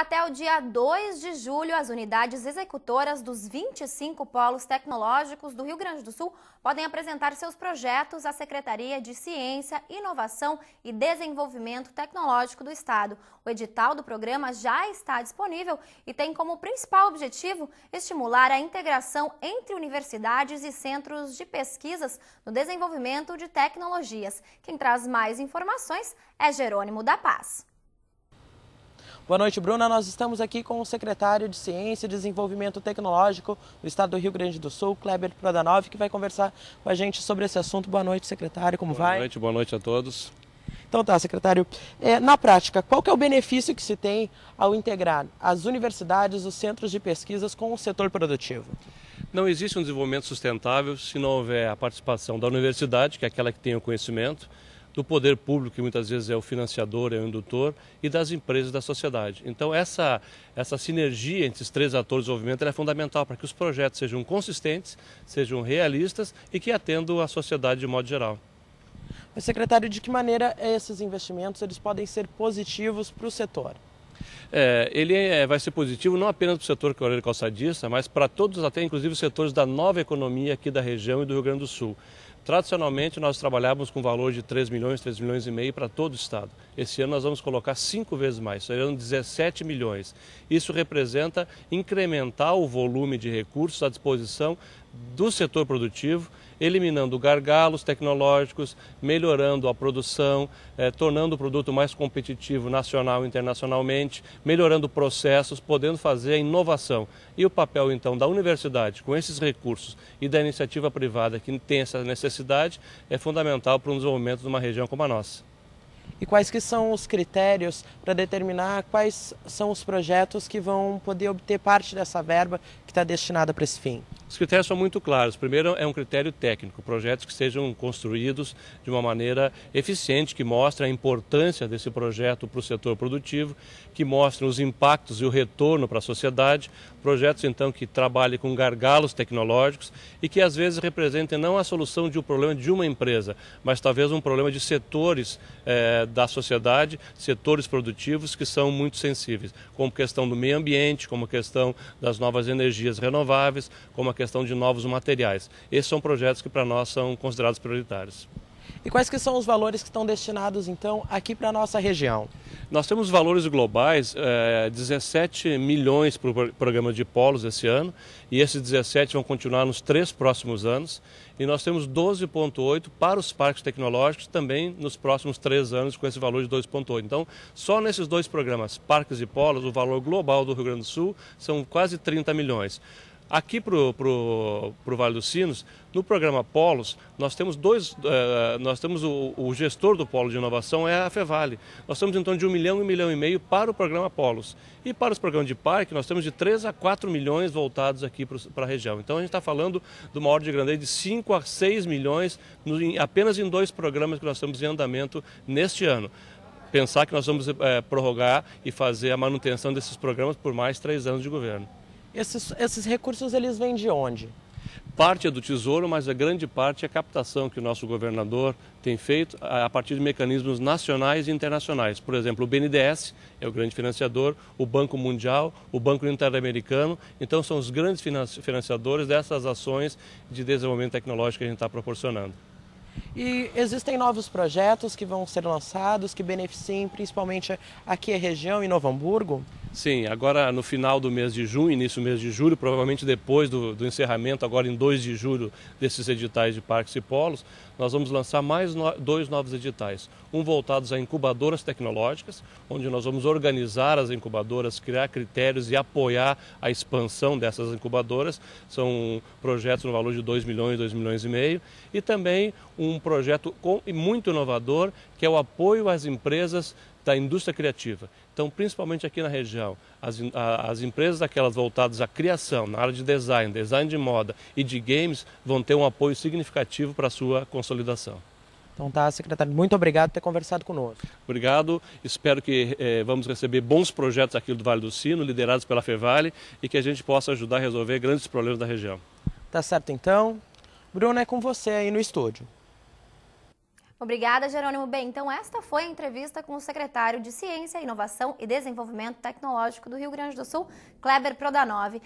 Até o dia 2 de julho, as unidades executoras dos 25 polos tecnológicos do Rio Grande do Sul podem apresentar seus projetos à Secretaria de Ciência, Inovação e Desenvolvimento Tecnológico do Estado. O edital do programa já está disponível e tem como principal objetivo estimular a integração entre universidades e centros de pesquisas no desenvolvimento de tecnologias. Quem traz mais informações é Jerônimo da Paz. Boa noite, Bruna. Nós estamos aqui com o secretário de Ciência e Desenvolvimento Tecnológico do Estado do Rio Grande do Sul, Kleber Prodanov, que vai conversar com a gente sobre esse assunto. Boa noite, secretário. Como boa vai? Boa noite, boa noite a todos. Então tá, secretário. É, na prática, qual é o benefício que se tem ao integrar as universidades, os centros de pesquisas com o setor produtivo? Não existe um desenvolvimento sustentável se não houver a participação da universidade, que é aquela que tem o conhecimento, do poder público, que muitas vezes é o financiador, é o indutor, e das empresas da sociedade. Então, essa, essa sinergia entre esses três atores do movimento é fundamental para que os projetos sejam consistentes, sejam realistas e que atendam a sociedade de modo geral. Mas, secretário, de que maneira esses investimentos eles podem ser positivos para o setor? É, ele é, vai ser positivo não apenas para o setor é calçadista, mas para todos, até inclusive os setores da nova economia aqui da região e do Rio Grande do Sul. Tradicionalmente, nós trabalhávamos com valor de 3 milhões, 3 milhões e meio para todo o Estado. Esse ano nós vamos colocar cinco vezes mais, serão 17 milhões. Isso representa incrementar o volume de recursos à disposição do setor produtivo eliminando gargalos tecnológicos, melhorando a produção, eh, tornando o produto mais competitivo nacional e internacionalmente, melhorando processos, podendo fazer a inovação. E o papel, então, da universidade com esses recursos e da iniciativa privada que tem essa necessidade é fundamental para o desenvolvimento de uma região como a nossa e quais que são os critérios para determinar quais são os projetos que vão poder obter parte dessa verba que está destinada para esse fim. Os critérios são muito claros. Primeiro, é um critério técnico, projetos que sejam construídos de uma maneira eficiente, que mostre a importância desse projeto para o setor produtivo, que mostre os impactos e o retorno para a sociedade, projetos então que trabalhem com gargalos tecnológicos e que às vezes representem não a solução de um problema de uma empresa, mas talvez um problema de setores eh, da sociedade, setores produtivos que são muito sensíveis, como questão do meio ambiente, como questão das novas energias renováveis, como a questão de novos materiais. Esses são projetos que para nós são considerados prioritários. E quais que são os valores que estão destinados, então, aqui para a nossa região? Nós temos valores globais, é, eh, 17 milhões para o programa de polos esse ano, e esses 17 vão continuar nos três próximos anos. E nós temos 12,8 para os parques tecnológicos também nos próximos três anos, com esse valor de 2,8. Então, só nesses dois programas, parques e polos, o valor global do Rio Grande do Sul são quase 30 milhões. Aqui para o Vale dos Sinos, no programa Polos, nós temos dois, uh, nós temos o, o, gestor do polo de inovação é a Fevale. Nós temos então de um milhão e um milhão e meio para o programa Polos. E para os programas de parque, nós temos de 3 a 4 milhões voltados aqui para a região. Então a gente está falando de uma ordem de grandeza de 5 a 6 milhões no, em, apenas em dois programas que nós temos em andamento neste ano pensar que nós vamos é, prorrogar e fazer a manutenção desses programas por mais três anos de governo. Esses, esses recursos eles vêm de onde? Parte é do Tesouro, mas a grande parte é a captação que o nosso governador tem feito a partir de mecanismos nacionais e internacionais. Por exemplo, o BNDES é o grande financiador, o Banco Mundial, o Banco Interamericano. Então, são os grandes financiadores dessas ações de desenvolvimento tecnológico que a gente está proporcionando. E existem novos projetos que vão ser lançados, que beneficiem principalmente aqui a região, e Novo Hamburgo? Sim, agora no final do mês de junho, início do mês de julho, provavelmente depois do, do encerramento, agora em 2 de julho, desses editais de parques e polos, nós vamos lançar mais no, dois novos editais. Um voltados a incubadoras tecnológicas, onde nós vamos organizar as incubadoras, criar critérios e apoiar a expansão dessas incubadoras. São projetos no valor de 2 milhões, 2 milhões e meio. E também um projeto com, muito inovador, que é o apoio às empresas da indústria criativa. Então, principalmente aqui na região, as, a, as empresas aquelas voltadas à criação, na área de design, design de moda e de games, vão ter um apoio significativo para a sua consolidação. Então tá, secretário, muito obrigado por ter conversado conosco. Obrigado, espero que eh, vamos receber bons projetos aqui do Vale do Sino, liderados pela Fevale, e que a gente possa ajudar a resolver grandes problemas da região. Tá certo então. Bruno, é com você aí no estúdio. Obrigada, Jerônimo. Bem, então esta foi a entrevista com o secretário de Ciência, Inovação e Desenvolvimento Tecnológico do Rio Grande do Sul, Kleber Prodanove.